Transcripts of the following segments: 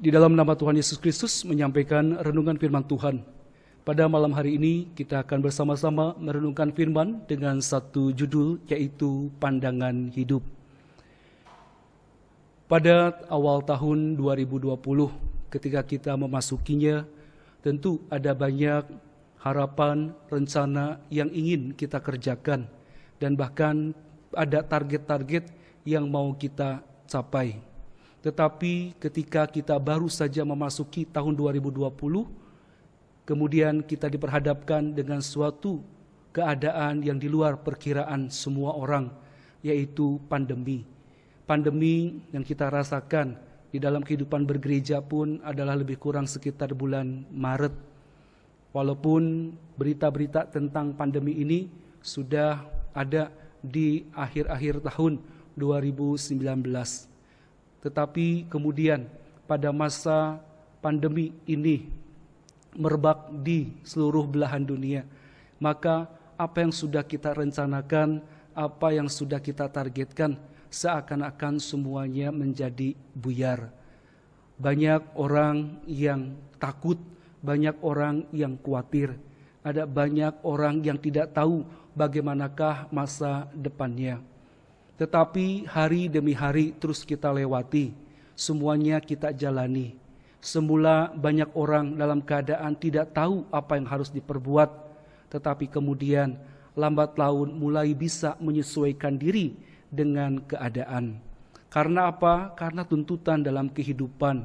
di dalam nama Tuhan Yesus Kristus menyampaikan renungan firman Tuhan. Pada malam hari ini kita akan bersama-sama merenungkan firman dengan satu judul yaitu pandangan hidup. Pada awal tahun 2020 ketika kita memasukinya tentu ada banyak harapan, rencana yang ingin kita kerjakan dan bahkan ada target-target yang mau kita capai. Tetapi ketika kita baru saja memasuki tahun 2020, kemudian kita diperhadapkan dengan suatu keadaan yang di luar perkiraan semua orang, yaitu pandemi. Pandemi yang kita rasakan di dalam kehidupan bergereja pun adalah lebih kurang sekitar bulan Maret. Walaupun berita-berita tentang pandemi ini sudah ada di akhir-akhir tahun 2019. Tetapi kemudian pada masa pandemi ini merebak di seluruh belahan dunia, maka apa yang sudah kita rencanakan, apa yang sudah kita targetkan, seakan-akan semuanya menjadi buyar. Banyak orang yang takut, banyak orang yang khawatir, ada banyak orang yang tidak tahu bagaimanakah masa depannya. Tetapi hari demi hari terus kita lewati, semuanya kita jalani. Semula banyak orang dalam keadaan tidak tahu apa yang harus diperbuat, tetapi kemudian lambat laun mulai bisa menyesuaikan diri dengan keadaan. Karena apa? Karena tuntutan dalam kehidupan,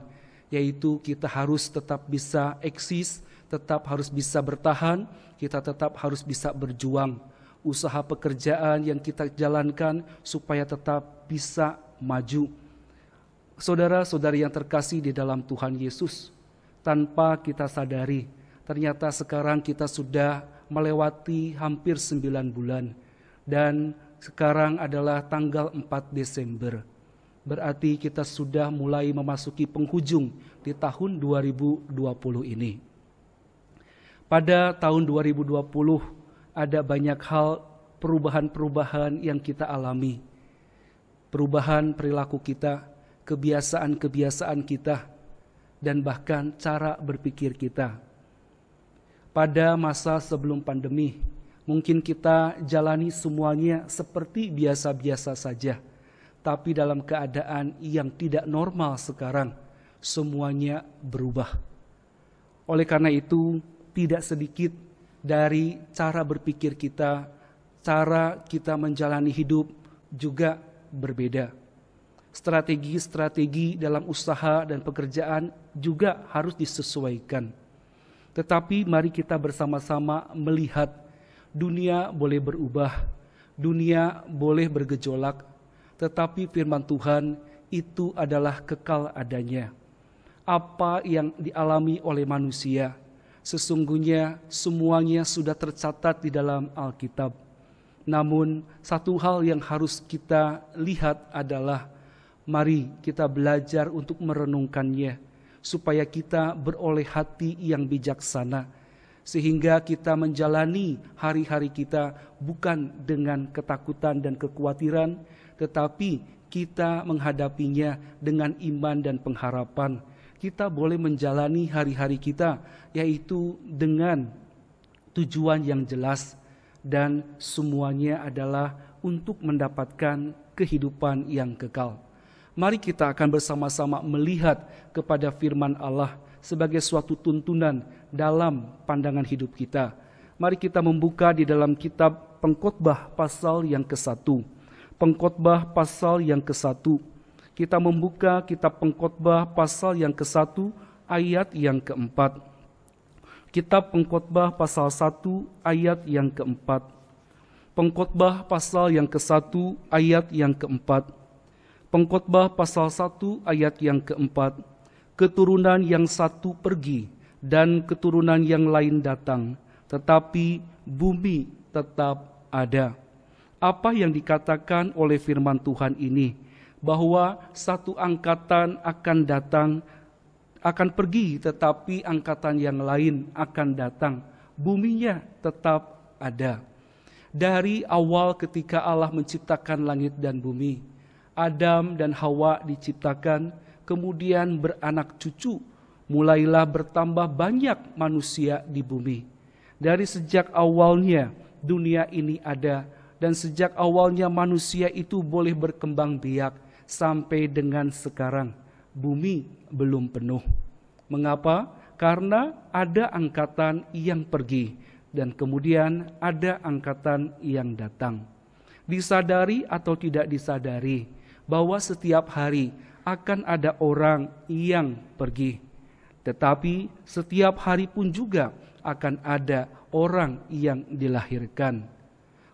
yaitu kita harus tetap bisa eksis, tetap harus bisa bertahan, kita tetap harus bisa berjuang usaha pekerjaan yang kita jalankan supaya tetap bisa maju. Saudara-saudari yang terkasih di dalam Tuhan Yesus, tanpa kita sadari, ternyata sekarang kita sudah melewati hampir sembilan bulan dan sekarang adalah tanggal 4 Desember. Berarti kita sudah mulai memasuki penghujung di tahun 2020 ini. Pada tahun 2020 ada banyak hal perubahan-perubahan yang kita alami. Perubahan perilaku kita, kebiasaan-kebiasaan kita, dan bahkan cara berpikir kita. Pada masa sebelum pandemi, mungkin kita jalani semuanya seperti biasa-biasa saja, tapi dalam keadaan yang tidak normal sekarang, semuanya berubah. Oleh karena itu, tidak sedikit dari cara berpikir kita, cara kita menjalani hidup juga berbeda. Strategi-strategi dalam usaha dan pekerjaan juga harus disesuaikan. Tetapi mari kita bersama-sama melihat dunia boleh berubah, dunia boleh bergejolak, tetapi firman Tuhan itu adalah kekal adanya. Apa yang dialami oleh manusia, Sesungguhnya semuanya sudah tercatat di dalam Alkitab. Namun satu hal yang harus kita lihat adalah mari kita belajar untuk merenungkannya supaya kita beroleh hati yang bijaksana sehingga kita menjalani hari-hari kita bukan dengan ketakutan dan kekhawatiran tetapi kita menghadapinya dengan iman dan pengharapan kita boleh menjalani hari-hari kita, yaitu dengan tujuan yang jelas, dan semuanya adalah untuk mendapatkan kehidupan yang kekal. Mari kita akan bersama-sama melihat kepada firman Allah sebagai suatu tuntunan dalam pandangan hidup kita. Mari kita membuka di dalam kitab Pengkhotbah pasal yang ke-1. Pengkhotbah pasal yang ke-1 kita membuka kitab pengkhotbah pasal yang ke-1 ayat yang keempat. Kitab pengkhotbah pasal 1 ayat yang keempat. Pengkhotbah pasal yang ke-1 ayat yang keempat. Pengkhotbah pasal 1 ayat yang keempat. Keturunan yang satu pergi dan keturunan yang lain datang, tetapi bumi tetap ada. Apa yang dikatakan oleh firman Tuhan ini? bahwa satu angkatan akan datang, akan pergi, tetapi angkatan yang lain akan datang. Buminya tetap ada. Dari awal ketika Allah menciptakan langit dan bumi, Adam dan Hawa diciptakan, kemudian beranak cucu, mulailah bertambah banyak manusia di bumi. Dari sejak awalnya dunia ini ada, dan sejak awalnya manusia itu boleh berkembang biak, sampai dengan sekarang bumi belum penuh. Mengapa? Karena ada angkatan yang pergi dan kemudian ada angkatan yang datang. Disadari atau tidak disadari bahwa setiap hari akan ada orang yang pergi. Tetapi setiap hari pun juga akan ada orang yang dilahirkan.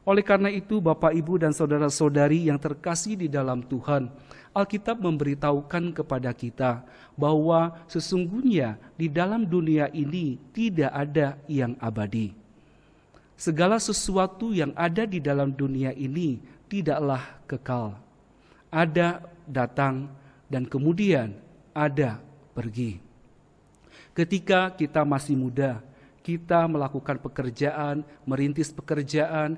Oleh karena itu, Bapak, Ibu, dan saudara-saudari yang terkasih di dalam Tuhan, Alkitab memberitahukan kepada kita bahwa sesungguhnya di dalam dunia ini tidak ada yang abadi. Segala sesuatu yang ada di dalam dunia ini tidaklah kekal. Ada datang dan kemudian ada pergi. Ketika kita masih muda, kita melakukan pekerjaan, merintis pekerjaan,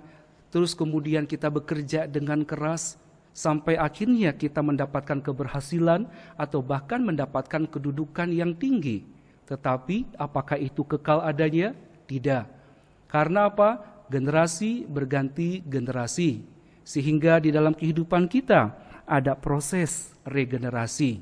terus kemudian kita bekerja dengan keras sampai akhirnya kita mendapatkan keberhasilan atau bahkan mendapatkan kedudukan yang tinggi. Tetapi apakah itu kekal adanya? Tidak. Karena apa? Generasi berganti generasi. Sehingga di dalam kehidupan kita ada proses regenerasi.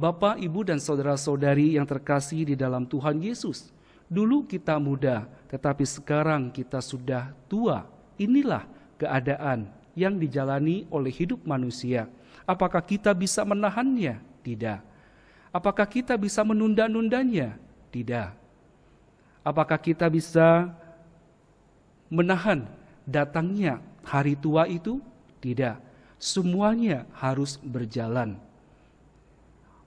Bapak, Ibu, dan saudara-saudari yang terkasih di dalam Tuhan Yesus. Dulu kita muda, tetapi sekarang kita sudah tua Inilah keadaan yang dijalani oleh hidup manusia. Apakah kita bisa menahannya? Tidak. Apakah kita bisa menunda-nundanya? Tidak. Apakah kita bisa menahan datangnya hari tua itu? Tidak. Semuanya harus berjalan.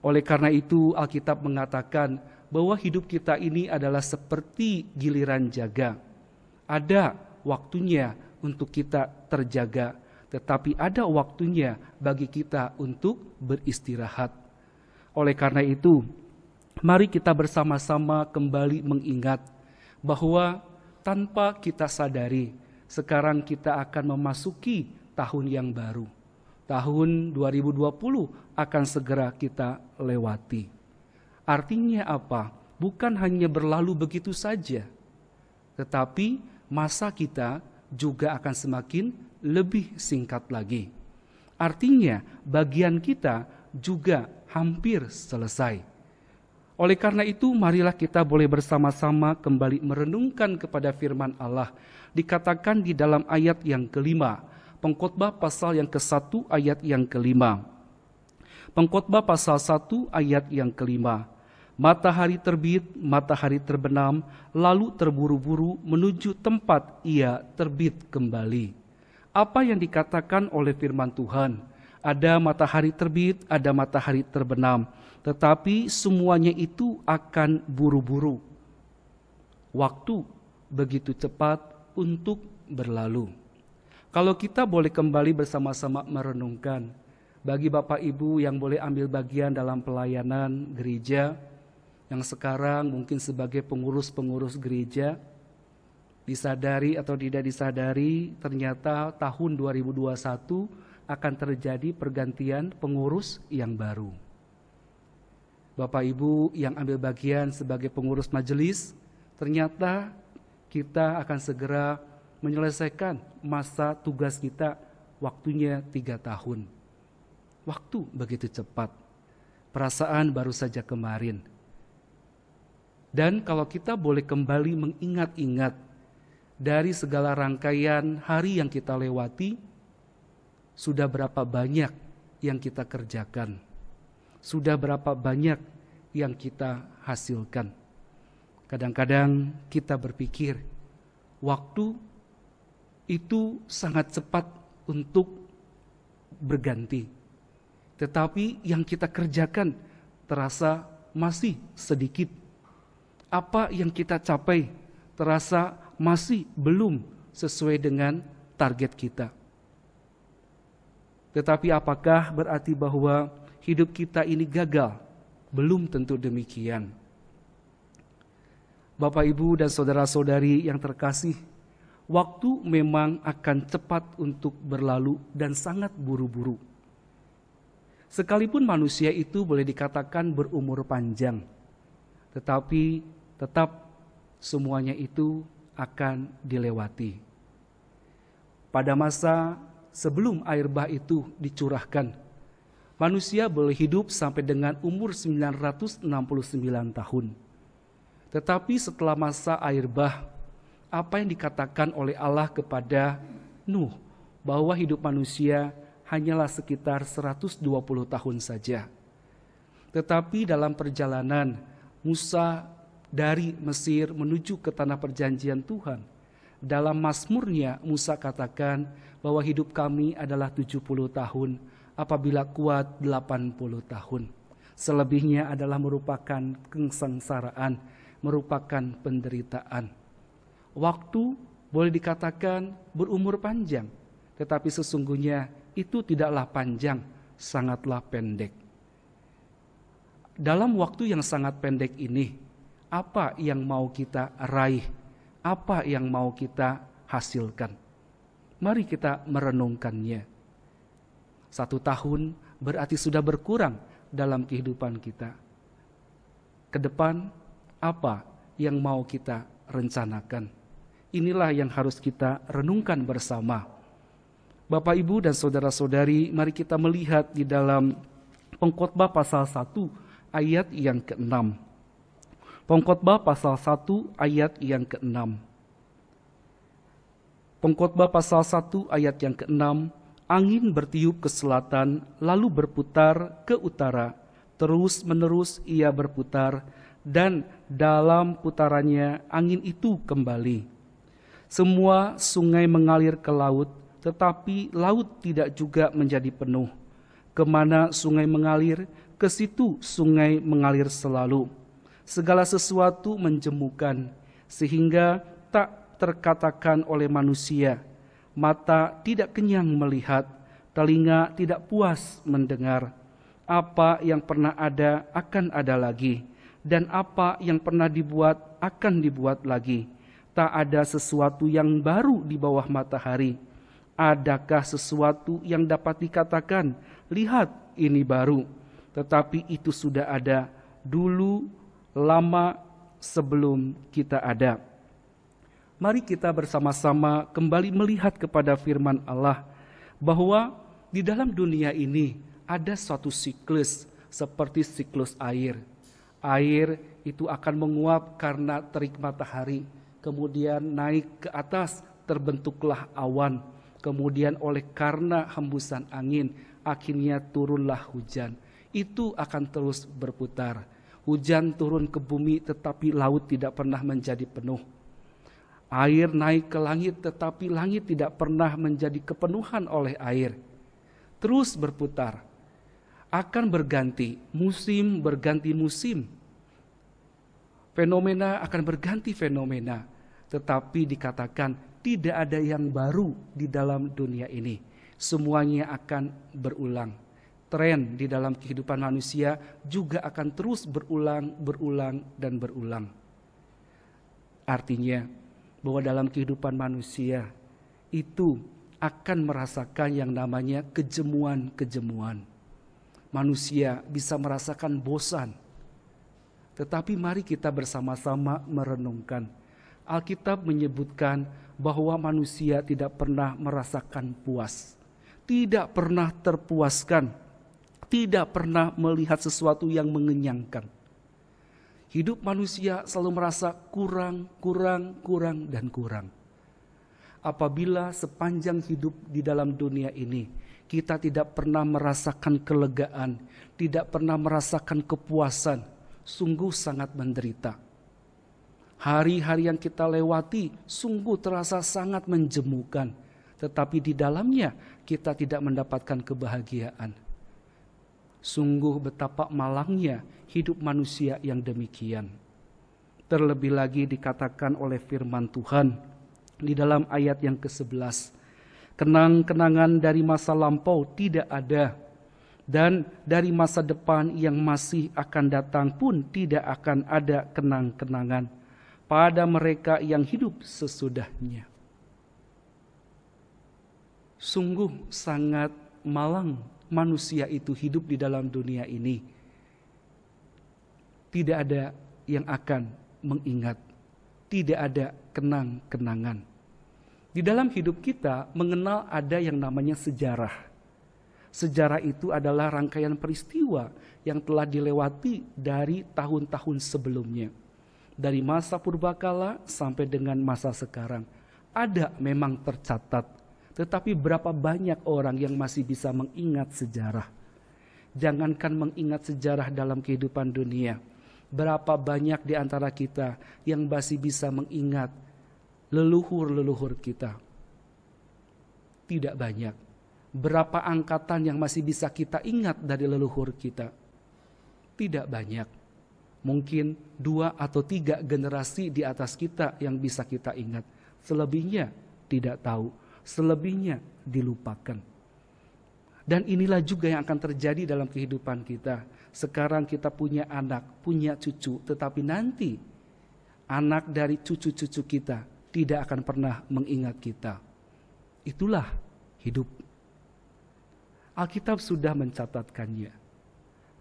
Oleh karena itu, Alkitab mengatakan bahwa hidup kita ini adalah seperti giliran jaga. Ada waktunya untuk kita terjaga, tetapi ada waktunya bagi kita untuk beristirahat. Oleh karena itu, mari kita bersama-sama kembali mengingat bahwa tanpa kita sadari, sekarang kita akan memasuki tahun yang baru. Tahun 2020 akan segera kita lewati. Artinya apa? Bukan hanya berlalu begitu saja, tetapi masa kita juga akan semakin lebih singkat lagi. Artinya, bagian kita juga hampir selesai. Oleh karena itu, marilah kita boleh bersama-sama kembali merenungkan kepada firman Allah. Dikatakan di dalam ayat yang kelima, pengkhotbah pasal yang ke-1 ayat yang kelima. Pengkhotbah pasal 1 ayat yang kelima. Matahari terbit, matahari terbenam, lalu terburu-buru menuju tempat ia terbit kembali. Apa yang dikatakan oleh firman Tuhan? Ada matahari terbit, ada matahari terbenam, tetapi semuanya itu akan buru-buru. Waktu begitu cepat untuk berlalu. Kalau kita boleh kembali bersama-sama merenungkan, bagi Bapak Ibu yang boleh ambil bagian dalam pelayanan gereja, yang sekarang mungkin sebagai pengurus-pengurus gereja disadari atau tidak disadari ternyata tahun 2021 akan terjadi pergantian pengurus yang baru. Bapak Ibu yang ambil bagian sebagai pengurus majelis, ternyata kita akan segera menyelesaikan masa tugas kita waktunya tiga tahun. Waktu begitu cepat. Perasaan baru saja kemarin dan kalau kita boleh kembali mengingat-ingat dari segala rangkaian hari yang kita lewati, sudah berapa banyak yang kita kerjakan, sudah berapa banyak yang kita hasilkan. Kadang-kadang kita berpikir, waktu itu sangat cepat untuk berganti, tetapi yang kita kerjakan terasa masih sedikit apa yang kita capai terasa masih belum sesuai dengan target kita. Tetapi apakah berarti bahwa hidup kita ini gagal? Belum tentu demikian. Bapak, Ibu, dan saudara-saudari yang terkasih, waktu memang akan cepat untuk berlalu dan sangat buru-buru. Sekalipun manusia itu boleh dikatakan berumur panjang, tetapi tetap semuanya itu akan dilewati. Pada masa sebelum air bah itu dicurahkan, manusia boleh hidup sampai dengan umur 969 tahun. Tetapi setelah masa air bah, apa yang dikatakan oleh Allah kepada Nuh bahwa hidup manusia hanyalah sekitar 120 tahun saja. Tetapi dalam perjalanan Musa dari Mesir menuju ke tanah perjanjian Tuhan. Dalam Mazmurnya Musa katakan bahwa hidup kami adalah 70 tahun apabila kuat 80 tahun. Selebihnya adalah merupakan kesengsaraan, merupakan penderitaan. Waktu boleh dikatakan berumur panjang, tetapi sesungguhnya itu tidaklah panjang, sangatlah pendek. Dalam waktu yang sangat pendek ini, apa yang mau kita raih, apa yang mau kita hasilkan. Mari kita merenungkannya. Satu tahun berarti sudah berkurang dalam kehidupan kita. Kedepan, apa yang mau kita rencanakan? Inilah yang harus kita renungkan bersama. Bapak, Ibu, dan saudara-saudari, mari kita melihat di dalam pengkhotbah pasal 1 ayat yang ke-6. Pengkhotbah pasal 1 ayat yang ke-6. Pengkhotbah pasal 1 ayat yang ke-6, angin bertiup ke selatan lalu berputar ke utara, terus-menerus ia berputar dan dalam putarannya angin itu kembali. Semua sungai mengalir ke laut, tetapi laut tidak juga menjadi penuh. Kemana sungai mengalir, ke situ sungai mengalir selalu segala sesuatu menjemukan, sehingga tak terkatakan oleh manusia. Mata tidak kenyang melihat, telinga tidak puas mendengar. Apa yang pernah ada akan ada lagi, dan apa yang pernah dibuat akan dibuat lagi. Tak ada sesuatu yang baru di bawah matahari. Adakah sesuatu yang dapat dikatakan, "Lihat, ini baru"? Tetapi itu sudah ada dulu, lama sebelum kita ada. Mari kita bersama-sama kembali melihat kepada firman Allah bahwa di dalam dunia ini ada suatu siklus seperti siklus air. Air itu akan menguap karena terik matahari, kemudian naik ke atas terbentuklah awan, kemudian oleh karena hembusan angin akhirnya turunlah hujan. Itu akan terus berputar Hujan turun ke bumi tetapi laut tidak pernah menjadi penuh. Air naik ke langit tetapi langit tidak pernah menjadi kepenuhan oleh air. Terus berputar. Akan berganti, musim berganti musim. Fenomena akan berganti fenomena, tetapi dikatakan tidak ada yang baru di dalam dunia ini. Semuanya akan berulang tren di dalam kehidupan manusia juga akan terus berulang, berulang, dan berulang. Artinya, bahwa dalam kehidupan manusia itu akan merasakan yang namanya kejemuan-kejemuan. Manusia bisa merasakan bosan, tetapi mari kita bersama-sama merenungkan. Alkitab menyebutkan bahwa manusia tidak pernah merasakan puas, tidak pernah terpuaskan tidak pernah melihat sesuatu yang mengenyangkan. Hidup manusia selalu merasa kurang, kurang, kurang, dan kurang. Apabila sepanjang hidup di dalam dunia ini kita tidak pernah merasakan kelegaan, tidak pernah merasakan kepuasan, sungguh sangat menderita. Hari-hari yang kita lewati sungguh terasa sangat menjemukan, tetapi di dalamnya kita tidak mendapatkan kebahagiaan Sungguh betapa malangnya hidup manusia yang demikian. Terlebih lagi dikatakan oleh firman Tuhan di dalam ayat yang ke-11. Kenang-kenangan dari masa lampau tidak ada dan dari masa depan yang masih akan datang pun tidak akan ada kenang-kenangan pada mereka yang hidup sesudahnya. Sungguh sangat malang manusia itu hidup di dalam dunia ini. Tidak ada yang akan mengingat, tidak ada kenang-kenangan. Di dalam hidup kita mengenal ada yang namanya sejarah. Sejarah itu adalah rangkaian peristiwa yang telah dilewati dari tahun-tahun sebelumnya. Dari masa purbakala sampai dengan masa sekarang. Ada memang tercatat tetapi berapa banyak orang yang masih bisa mengingat sejarah? Jangankan mengingat sejarah dalam kehidupan dunia. Berapa banyak di antara kita yang masih bisa mengingat leluhur-leluhur kita? Tidak banyak. Berapa angkatan yang masih bisa kita ingat dari leluhur kita? Tidak banyak. Mungkin dua atau tiga generasi di atas kita yang bisa kita ingat. Selebihnya tidak tahu selebihnya dilupakan. Dan inilah juga yang akan terjadi dalam kehidupan kita. Sekarang kita punya anak, punya cucu, tetapi nanti anak dari cucu-cucu kita tidak akan pernah mengingat kita. Itulah hidup. Alkitab sudah mencatatkannya.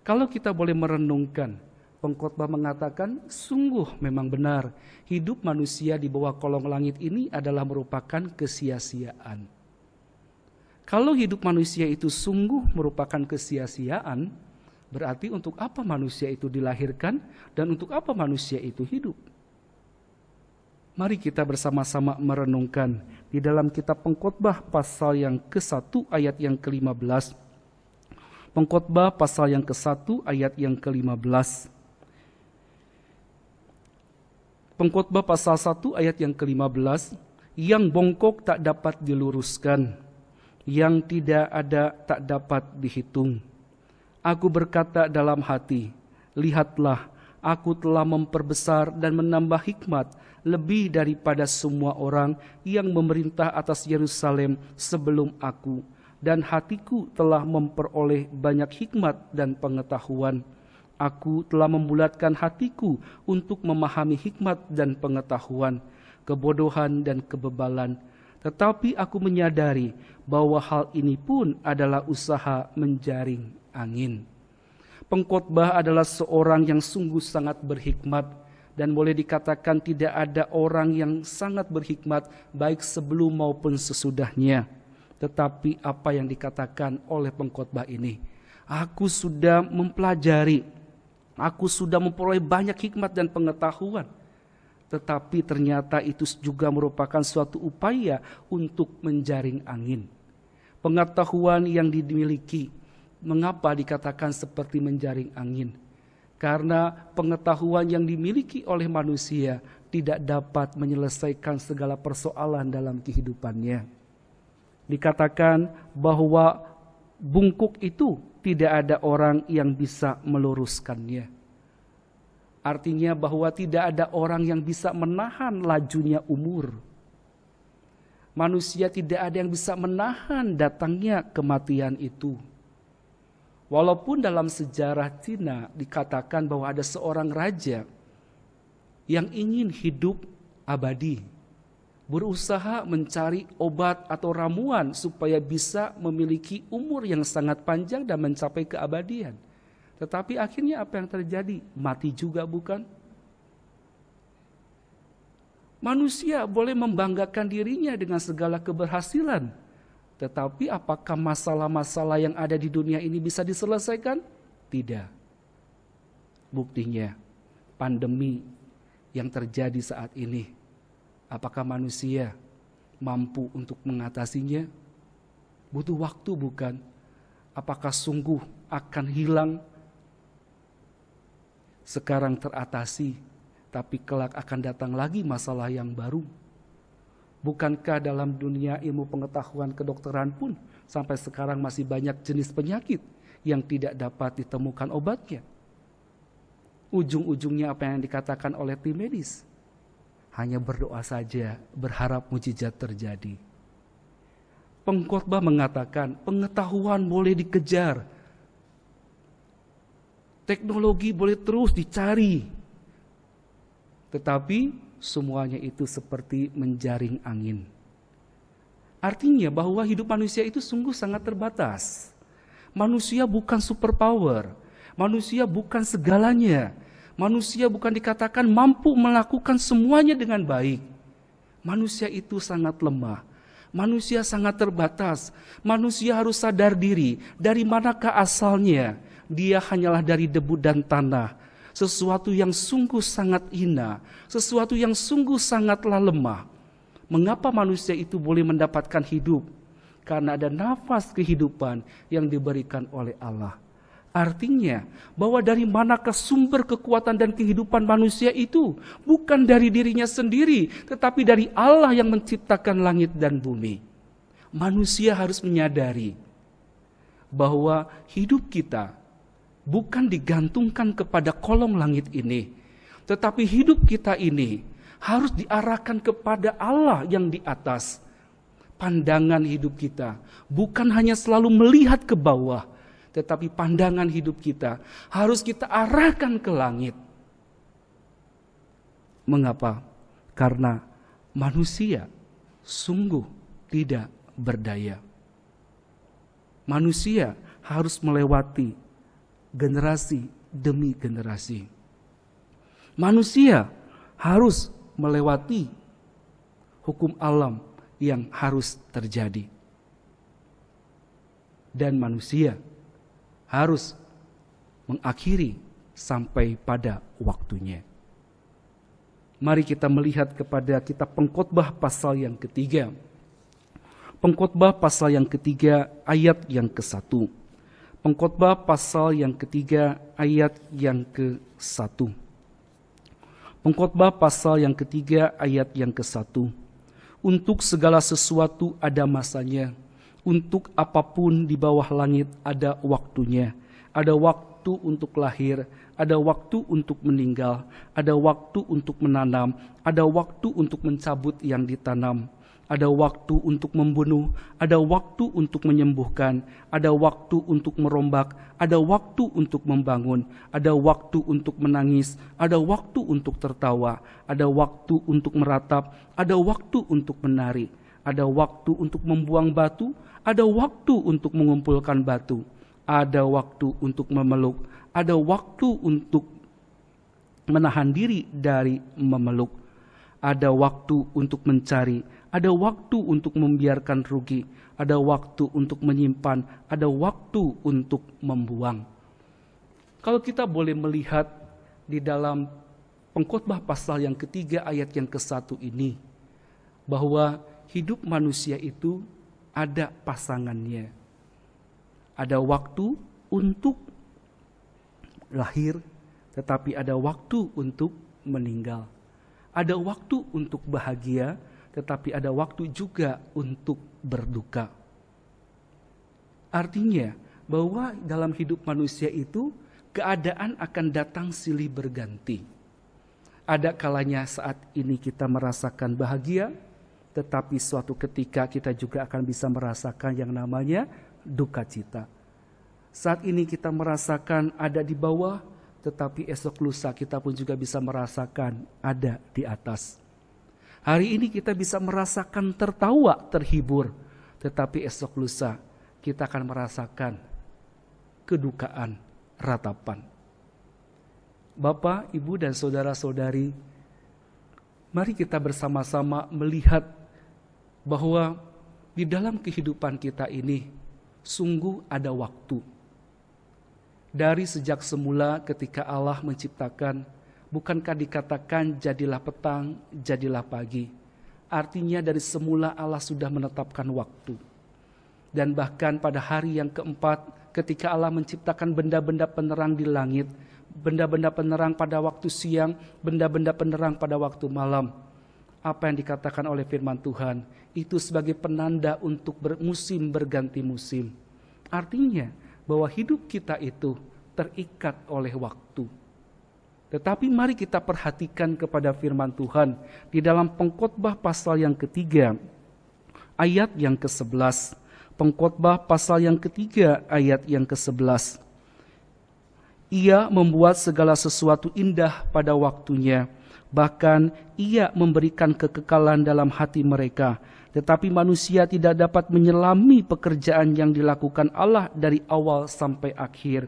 Kalau kita boleh merenungkan pengkhotbah mengatakan, sungguh memang benar, hidup manusia di bawah kolong langit ini adalah merupakan kesia-siaan. Kalau hidup manusia itu sungguh merupakan kesia-siaan, berarti untuk apa manusia itu dilahirkan dan untuk apa manusia itu hidup? Mari kita bersama-sama merenungkan di dalam kitab pengkhotbah pasal yang ke-1 ayat yang ke-15. Pengkhotbah pasal yang ke-1 ayat yang ke-15. Pengkhotbah pasal 1 ayat yang ke-15, yang bongkok tak dapat diluruskan, yang tidak ada tak dapat dihitung. Aku berkata dalam hati, lihatlah aku telah memperbesar dan menambah hikmat lebih daripada semua orang yang memerintah atas Yerusalem sebelum aku, dan hatiku telah memperoleh banyak hikmat dan pengetahuan. Aku telah membulatkan hatiku untuk memahami hikmat dan pengetahuan, kebodohan dan kebebalan. Tetapi aku menyadari bahwa hal ini pun adalah usaha menjaring angin. Pengkhotbah adalah seorang yang sungguh sangat berhikmat dan boleh dikatakan tidak ada orang yang sangat berhikmat baik sebelum maupun sesudahnya. Tetapi apa yang dikatakan oleh pengkhotbah ini? Aku sudah mempelajari Aku sudah memperoleh banyak hikmat dan pengetahuan. Tetapi ternyata itu juga merupakan suatu upaya untuk menjaring angin. Pengetahuan yang dimiliki, mengapa dikatakan seperti menjaring angin? Karena pengetahuan yang dimiliki oleh manusia tidak dapat menyelesaikan segala persoalan dalam kehidupannya. Dikatakan bahwa bungkuk itu tidak ada orang yang bisa meluruskannya. Artinya bahwa tidak ada orang yang bisa menahan lajunya umur. Manusia tidak ada yang bisa menahan datangnya kematian itu. Walaupun dalam sejarah Cina dikatakan bahwa ada seorang raja yang ingin hidup abadi berusaha mencari obat atau ramuan supaya bisa memiliki umur yang sangat panjang dan mencapai keabadian. Tetapi akhirnya apa yang terjadi? Mati juga bukan? Manusia boleh membanggakan dirinya dengan segala keberhasilan. Tetapi apakah masalah-masalah yang ada di dunia ini bisa diselesaikan? Tidak. Buktinya pandemi yang terjadi saat ini Apakah manusia mampu untuk mengatasinya? Butuh waktu bukan? Apakah sungguh akan hilang? Sekarang teratasi, tapi kelak akan datang lagi masalah yang baru. Bukankah dalam dunia ilmu pengetahuan kedokteran pun sampai sekarang masih banyak jenis penyakit yang tidak dapat ditemukan obatnya? Ujung-ujungnya apa yang dikatakan oleh tim medis, hanya berdoa saja, berharap mujizat terjadi. Pengkhotbah mengatakan, pengetahuan boleh dikejar. Teknologi boleh terus dicari. Tetapi semuanya itu seperti menjaring angin. Artinya bahwa hidup manusia itu sungguh sangat terbatas. Manusia bukan superpower. Manusia bukan segalanya. Manusia bukan dikatakan mampu melakukan semuanya dengan baik. Manusia itu sangat lemah. Manusia sangat terbatas. Manusia harus sadar diri dari manakah asalnya. Dia hanyalah dari debu dan tanah. Sesuatu yang sungguh sangat hina, sesuatu yang sungguh sangatlah lemah. Mengapa manusia itu boleh mendapatkan hidup? Karena ada nafas kehidupan yang diberikan oleh Allah. Artinya, bahwa dari manakah sumber kekuatan dan kehidupan manusia itu? Bukan dari dirinya sendiri, tetapi dari Allah yang menciptakan langit dan bumi. Manusia harus menyadari bahwa hidup kita bukan digantungkan kepada kolong langit ini, tetapi hidup kita ini harus diarahkan kepada Allah yang di atas. Pandangan hidup kita bukan hanya selalu melihat ke bawah, tetapi pandangan hidup kita harus kita arahkan ke langit. Mengapa? Karena manusia sungguh tidak berdaya. Manusia harus melewati generasi demi generasi. Manusia harus melewati hukum alam yang harus terjadi, dan manusia harus mengakhiri sampai pada waktunya. Mari kita melihat kepada kitab pengkhotbah pasal yang ketiga. Pengkhotbah pasal yang ketiga ayat yang ke satu. Pengkhotbah pasal yang ketiga ayat yang ke satu. Pengkhotbah pasal yang ketiga ayat yang ke satu. Untuk segala sesuatu ada masanya, untuk apapun di bawah langit ada waktunya. Ada waktu untuk lahir, ada waktu untuk meninggal, ada waktu untuk menanam, ada waktu untuk mencabut yang ditanam, ada waktu untuk membunuh, ada waktu untuk menyembuhkan, ada waktu untuk merombak, ada waktu untuk membangun, ada waktu untuk menangis, ada waktu untuk tertawa, ada waktu untuk meratap, ada waktu untuk menari, ada waktu untuk membuang batu, ada waktu untuk mengumpulkan batu, ada waktu untuk memeluk, ada waktu untuk menahan diri dari memeluk, ada waktu untuk mencari, ada waktu untuk membiarkan rugi, ada waktu untuk menyimpan, ada waktu untuk membuang. Kalau kita boleh melihat di dalam pengkhotbah pasal yang ketiga ayat yang ke satu ini bahwa hidup manusia itu ada pasangannya. Ada waktu untuk lahir, tetapi ada waktu untuk meninggal. Ada waktu untuk bahagia, tetapi ada waktu juga untuk berduka. Artinya, bahwa dalam hidup manusia itu keadaan akan datang silih berganti. Ada kalanya saat ini kita merasakan bahagia, tetapi suatu ketika kita juga akan bisa merasakan yang namanya duka cita. Saat ini kita merasakan ada di bawah, tetapi esok lusa kita pun juga bisa merasakan ada di atas. Hari ini kita bisa merasakan tertawa, terhibur, tetapi esok lusa kita akan merasakan kedukaan, ratapan. Bapak, Ibu, dan saudara-saudari, mari kita bersama-sama melihat bahwa di dalam kehidupan kita ini sungguh ada waktu. Dari sejak semula ketika Allah menciptakan, bukankah dikatakan jadilah petang, jadilah pagi. Artinya dari semula Allah sudah menetapkan waktu. Dan bahkan pada hari yang keempat ketika Allah menciptakan benda-benda penerang di langit, benda-benda penerang pada waktu siang, benda-benda penerang pada waktu malam apa yang dikatakan oleh firman Tuhan itu sebagai penanda untuk musim berganti musim. Artinya bahwa hidup kita itu terikat oleh waktu. Tetapi mari kita perhatikan kepada firman Tuhan di dalam pengkhotbah pasal yang ketiga ayat yang ke-11. Pengkhotbah pasal yang ketiga ayat yang ke-11. Ia membuat segala sesuatu indah pada waktunya bahkan ia memberikan kekekalan dalam hati mereka. Tetapi manusia tidak dapat menyelami pekerjaan yang dilakukan Allah dari awal sampai akhir.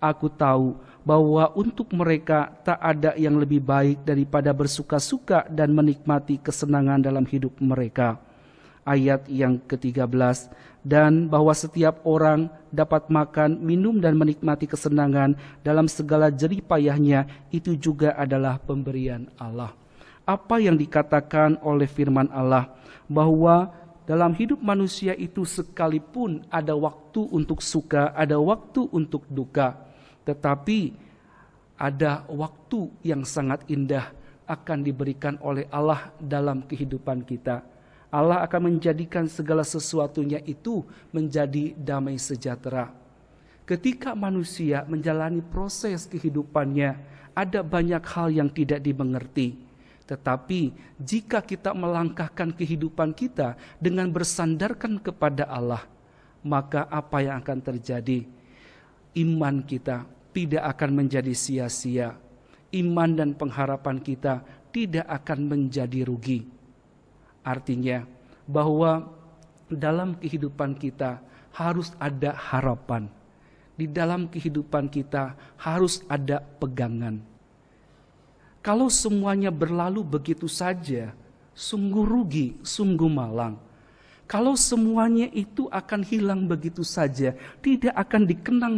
Aku tahu bahwa untuk mereka tak ada yang lebih baik daripada bersuka-suka dan menikmati kesenangan dalam hidup mereka. Ayat yang ke-13 dan bahwa setiap orang dapat makan, minum, dan menikmati kesenangan dalam segala jerih payahnya, itu juga adalah pemberian Allah. Apa yang dikatakan oleh firman Allah bahwa dalam hidup manusia itu sekalipun ada waktu untuk suka, ada waktu untuk duka, tetapi ada waktu yang sangat indah akan diberikan oleh Allah dalam kehidupan kita Allah akan menjadikan segala sesuatunya itu menjadi damai sejahtera. Ketika manusia menjalani proses kehidupannya, ada banyak hal yang tidak dimengerti. Tetapi jika kita melangkahkan kehidupan kita dengan bersandarkan kepada Allah, maka apa yang akan terjadi? Iman kita tidak akan menjadi sia-sia. Iman dan pengharapan kita tidak akan menjadi rugi Artinya bahwa dalam kehidupan kita harus ada harapan. Di dalam kehidupan kita harus ada pegangan. Kalau semuanya berlalu begitu saja, sungguh rugi, sungguh malang. Kalau semuanya itu akan hilang begitu saja, tidak akan dikenang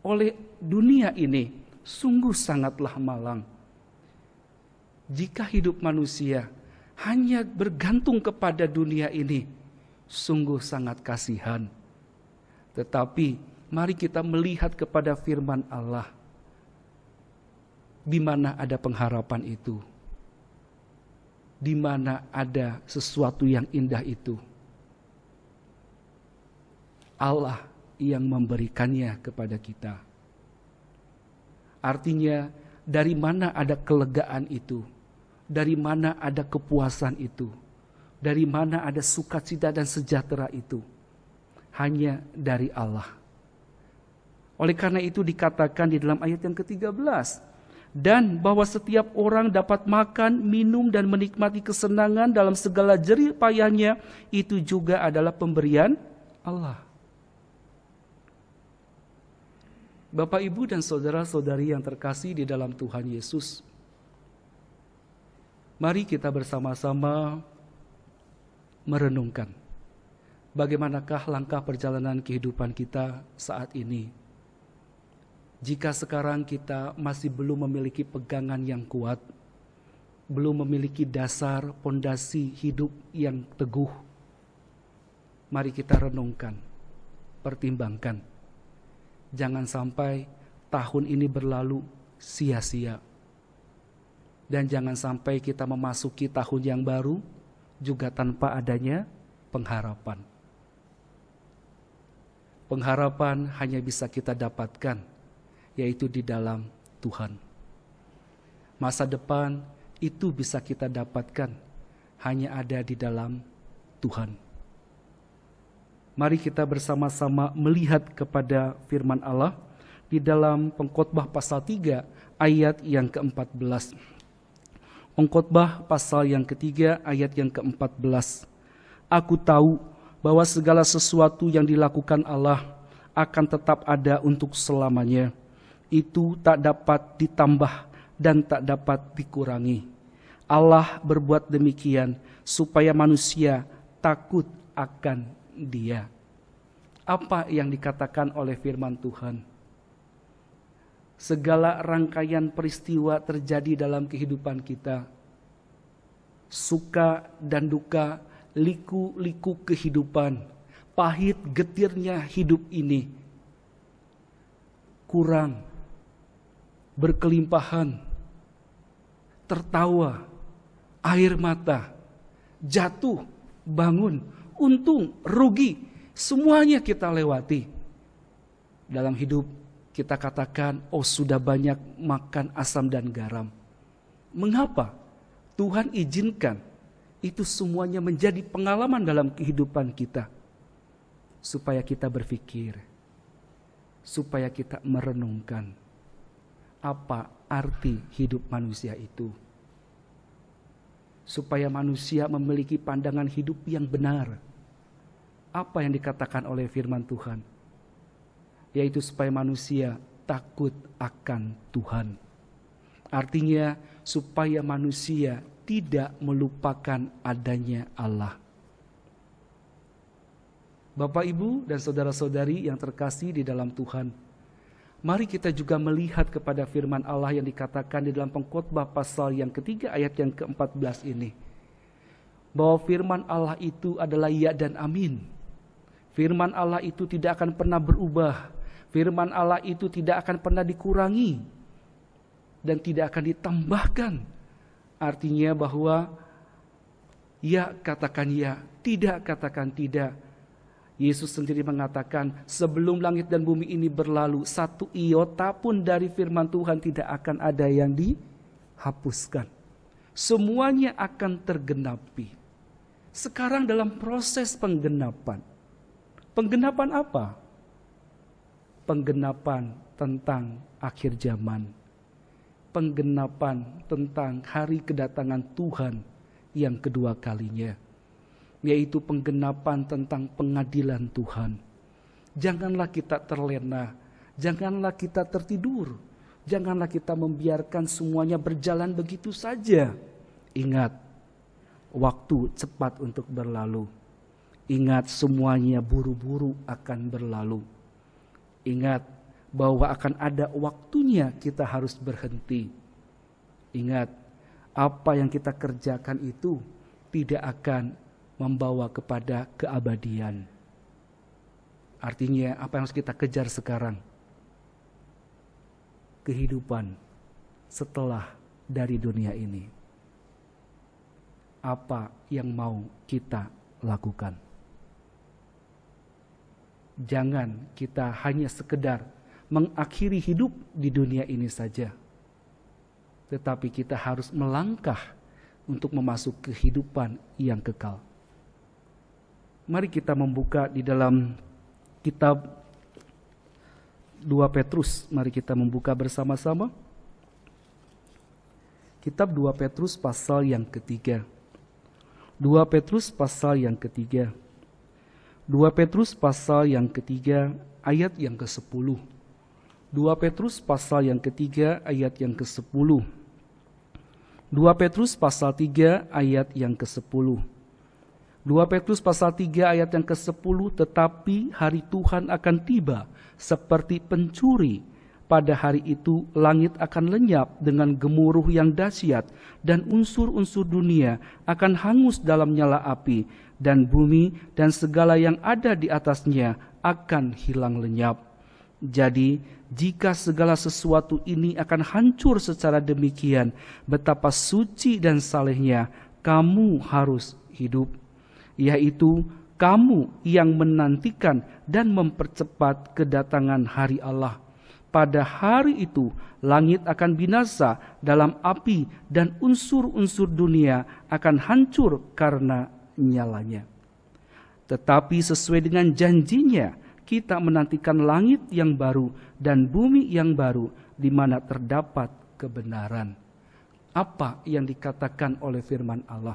oleh dunia ini, sungguh sangatlah malang. Jika hidup manusia hanya bergantung kepada dunia ini sungguh sangat kasihan. Tetapi mari kita melihat kepada firman Allah. Di mana ada pengharapan itu? Di mana ada sesuatu yang indah itu? Allah yang memberikannya kepada kita. Artinya, dari mana ada kelegaan itu? dari mana ada kepuasan itu, dari mana ada sukacita dan sejahtera itu, hanya dari Allah. Oleh karena itu dikatakan di dalam ayat yang ke-13, dan bahwa setiap orang dapat makan, minum, dan menikmati kesenangan dalam segala jerih payahnya, itu juga adalah pemberian Allah. Bapak, Ibu, dan saudara-saudari yang terkasih di dalam Tuhan Yesus, Mari kita bersama-sama merenungkan bagaimanakah langkah perjalanan kehidupan kita saat ini. Jika sekarang kita masih belum memiliki pegangan yang kuat, belum memiliki dasar pondasi hidup yang teguh, mari kita renungkan, pertimbangkan. Jangan sampai tahun ini berlalu sia-sia dan jangan sampai kita memasuki tahun yang baru juga tanpa adanya pengharapan. Pengharapan hanya bisa kita dapatkan, yaitu di dalam Tuhan. Masa depan itu bisa kita dapatkan, hanya ada di dalam Tuhan. Mari kita bersama-sama melihat kepada firman Allah di dalam pengkhotbah pasal 3 ayat yang ke-14. Pengkhotbah pasal yang ketiga ayat yang ke-14. Aku tahu bahwa segala sesuatu yang dilakukan Allah akan tetap ada untuk selamanya. Itu tak dapat ditambah dan tak dapat dikurangi. Allah berbuat demikian supaya manusia takut akan Dia. Apa yang dikatakan oleh firman Tuhan? segala rangkaian peristiwa terjadi dalam kehidupan kita. Suka dan duka, liku-liku kehidupan, pahit getirnya hidup ini. Kurang, berkelimpahan, tertawa, air mata, jatuh, bangun, untung, rugi, semuanya kita lewati dalam hidup kita katakan, "Oh, sudah banyak makan asam dan garam." Mengapa Tuhan izinkan itu semuanya menjadi pengalaman dalam kehidupan kita, supaya kita berpikir, supaya kita merenungkan apa arti hidup manusia itu, supaya manusia memiliki pandangan hidup yang benar. Apa yang dikatakan oleh Firman Tuhan? yaitu supaya manusia takut akan Tuhan. Artinya, supaya manusia tidak melupakan adanya Allah. Bapak, ibu, dan saudara-saudari yang terkasih di dalam Tuhan, mari kita juga melihat kepada firman Allah yang dikatakan di dalam pengkhotbah pasal yang ketiga ayat yang ke-14 ini. Bahwa firman Allah itu adalah ya dan amin. Firman Allah itu tidak akan pernah berubah Firman Allah itu tidak akan pernah dikurangi dan tidak akan ditambahkan. Artinya bahwa ya katakan ya, tidak katakan tidak. Yesus sendiri mengatakan, sebelum langit dan bumi ini berlalu, satu iota pun dari firman Tuhan tidak akan ada yang dihapuskan. Semuanya akan tergenapi. Sekarang dalam proses penggenapan. Penggenapan apa? penggenapan tentang akhir zaman, penggenapan tentang hari kedatangan Tuhan yang kedua kalinya, yaitu penggenapan tentang pengadilan Tuhan. Janganlah kita terlena, janganlah kita tertidur, janganlah kita membiarkan semuanya berjalan begitu saja. Ingat, waktu cepat untuk berlalu. Ingat, semuanya buru-buru akan berlalu. Ingat bahwa akan ada waktunya kita harus berhenti. Ingat, apa yang kita kerjakan itu tidak akan membawa kepada keabadian. Artinya, apa yang harus kita kejar sekarang? Kehidupan setelah dari dunia ini. Apa yang mau kita lakukan? jangan kita hanya sekedar mengakhiri hidup di dunia ini saja. Tetapi kita harus melangkah untuk memasuki kehidupan yang kekal. Mari kita membuka di dalam kitab 2 Petrus. Mari kita membuka bersama-sama. Kitab 2 Petrus pasal yang ketiga. 2 Petrus pasal yang ketiga. 2 Petrus pasal yang ketiga ayat yang ke-10. 2 Petrus pasal yang ketiga ayat yang ke-10. 2 Petrus pasal 3 ayat yang ke-10. 2 Petrus pasal 3 ayat yang ke-10 tetapi hari Tuhan akan tiba seperti pencuri pada hari itu langit akan lenyap dengan gemuruh yang dahsyat dan unsur-unsur dunia akan hangus dalam nyala api dan bumi dan segala yang ada di atasnya akan hilang lenyap. Jadi, jika segala sesuatu ini akan hancur secara demikian, betapa suci dan salehnya kamu harus hidup, yaitu kamu yang menantikan dan mempercepat kedatangan hari Allah. Pada hari itu, langit akan binasa dalam api, dan unsur-unsur dunia akan hancur karena nyalanya. Tetapi sesuai dengan janjinya, kita menantikan langit yang baru dan bumi yang baru di mana terdapat kebenaran. Apa yang dikatakan oleh firman Allah?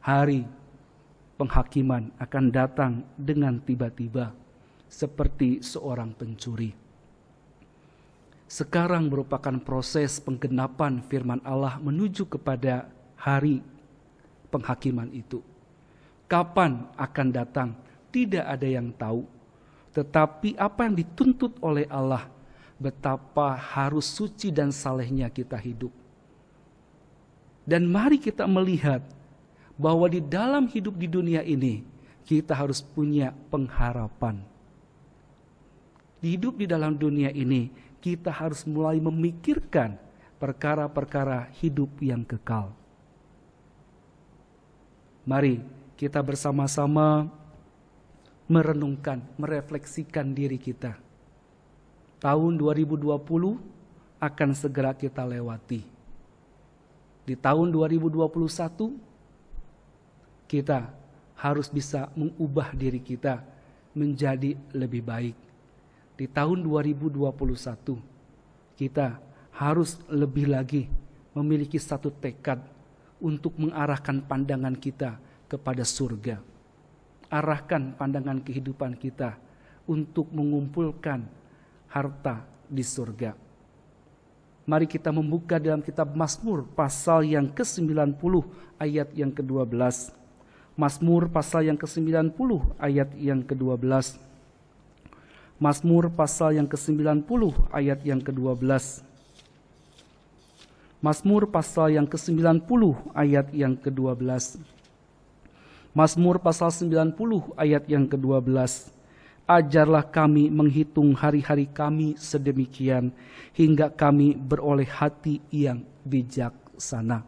Hari penghakiman akan datang dengan tiba-tiba seperti seorang pencuri. Sekarang merupakan proses penggenapan firman Allah menuju kepada hari penghakiman itu. Kapan akan datang? Tidak ada yang tahu. Tetapi apa yang dituntut oleh Allah, betapa harus suci dan salehnya kita hidup. Dan mari kita melihat bahwa di dalam hidup di dunia ini, kita harus punya pengharapan. Di hidup di dalam dunia ini, kita harus mulai memikirkan perkara-perkara hidup yang kekal. Mari kita bersama-sama merenungkan, merefleksikan diri kita. Tahun 2020 akan segera kita lewati. Di tahun 2021 kita harus bisa mengubah diri kita menjadi lebih baik. Di tahun 2021 kita harus lebih lagi memiliki satu tekad untuk mengarahkan pandangan kita kepada surga. Arahkan pandangan kehidupan kita untuk mengumpulkan harta di surga. Mari kita membuka dalam kitab Mazmur pasal yang ke-90 ayat yang ke-12. Mazmur pasal yang ke-90 ayat yang ke-12. Mazmur pasal yang ke-90 ayat yang ke-12. Mazmur pasal yang yang ke-90 ke-12. ayat Mazmur pasal yang ke-90 ayat yang ke-12. Mazmur pasal 90 ayat yang ke-12. Ajarlah kami menghitung hari-hari kami sedemikian hingga kami beroleh hati yang bijaksana.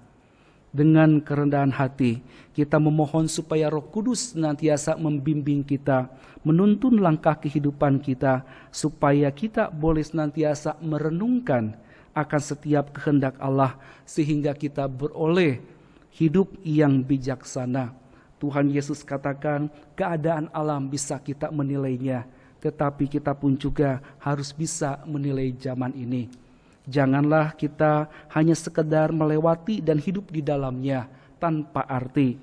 Dengan kerendahan hati, kita memohon supaya Roh Kudus senantiasa membimbing kita, menuntun langkah kehidupan kita, supaya kita boleh senantiasa merenungkan akan setiap kehendak Allah sehingga kita beroleh hidup yang bijaksana. Tuhan Yesus katakan keadaan alam bisa kita menilainya, tetapi kita pun juga harus bisa menilai zaman ini. Janganlah kita hanya sekedar melewati dan hidup di dalamnya tanpa arti.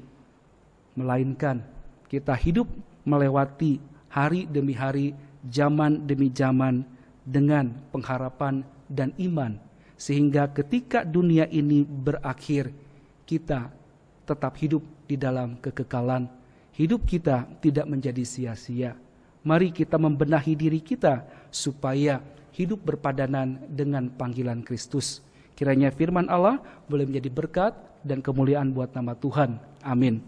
Melainkan kita hidup melewati hari demi hari, zaman demi zaman dengan pengharapan dan iman sehingga ketika dunia ini berakhir kita tetap hidup di dalam kekekalan hidup kita tidak menjadi sia-sia mari kita membenahi diri kita supaya hidup berpadanan dengan panggilan Kristus kiranya firman Allah boleh menjadi berkat dan kemuliaan buat nama Tuhan amin